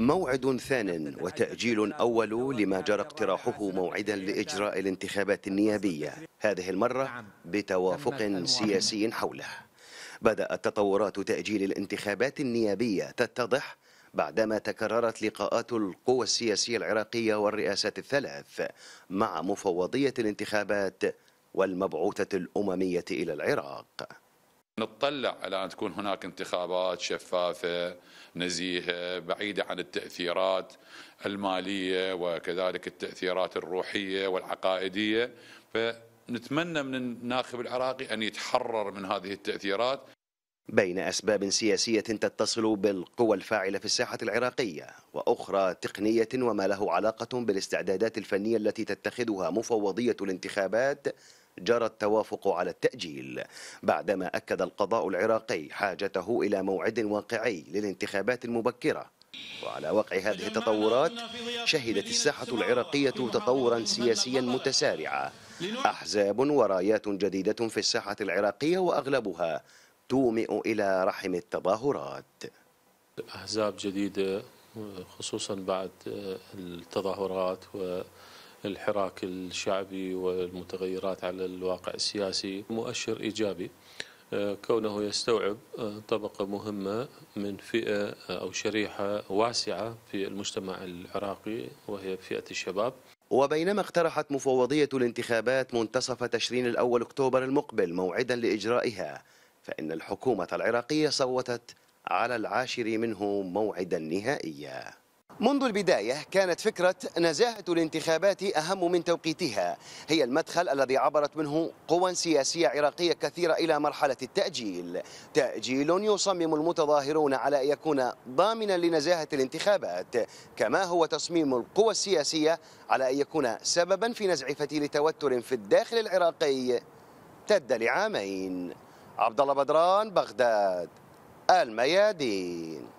موعد ثان وتأجيل أول لما جرى اقتراحه موعدا لإجراء الانتخابات النيابية هذه المرة بتوافق سياسي حوله بدأت تطورات تأجيل الانتخابات النيابية تتضح بعدما تكررت لقاءات القوى السياسية العراقية والرئاسات الثلاث مع مفوضية الانتخابات والمبعوثة الأممية إلى العراق نتطلع على أن تكون هناك انتخابات شفافة نزيهة بعيدة عن التأثيرات المالية وكذلك التأثيرات الروحية والعقائدية فنتمنى من الناخب العراقي أن يتحرر من هذه التأثيرات بين أسباب سياسية تتصل بالقوى الفاعلة في الساحة العراقية وأخرى تقنية وما له علاقة بالاستعدادات الفنية التي تتخذها مفوضية الانتخابات جرى التوافق على التأجيل بعدما أكد القضاء العراقي حاجته إلى موعد واقعي للانتخابات المبكرة وعلى وقع هذه التطورات شهدت الساحة العراقية تطورا سياسيا متسارعا أحزاب ورايات جديدة في الساحة العراقية وأغلبها تومئ إلى رحم التظاهرات أحزاب جديدة خصوصا بعد التظاهرات و الحراك الشعبي والمتغيرات على الواقع السياسي مؤشر إيجابي آه، كونه يستوعب آه، طبقة مهمة من فئة آه، أو شريحة واسعة في المجتمع العراقي وهي فئة الشباب وبينما اقترحت مفوضية الانتخابات منتصف تشرين الأول أكتوبر المقبل موعدا لإجرائها فإن الحكومة العراقية صوتت على العاشر منه موعدا نهائيا منذ البداية كانت فكرة نزاهة الانتخابات أهم من توقيتها هي المدخل الذي عبرت منه قوى سياسية عراقية كثيرة إلى مرحلة التأجيل تأجيل يصمم المتظاهرون على أن يكون ضامنا لنزاهة الانتخابات كما هو تصميم القوى السياسية على أن يكون سببا في نزع فتيل توتر في الداخل العراقي امتد لعامين عبد الله بدران بغداد الميادين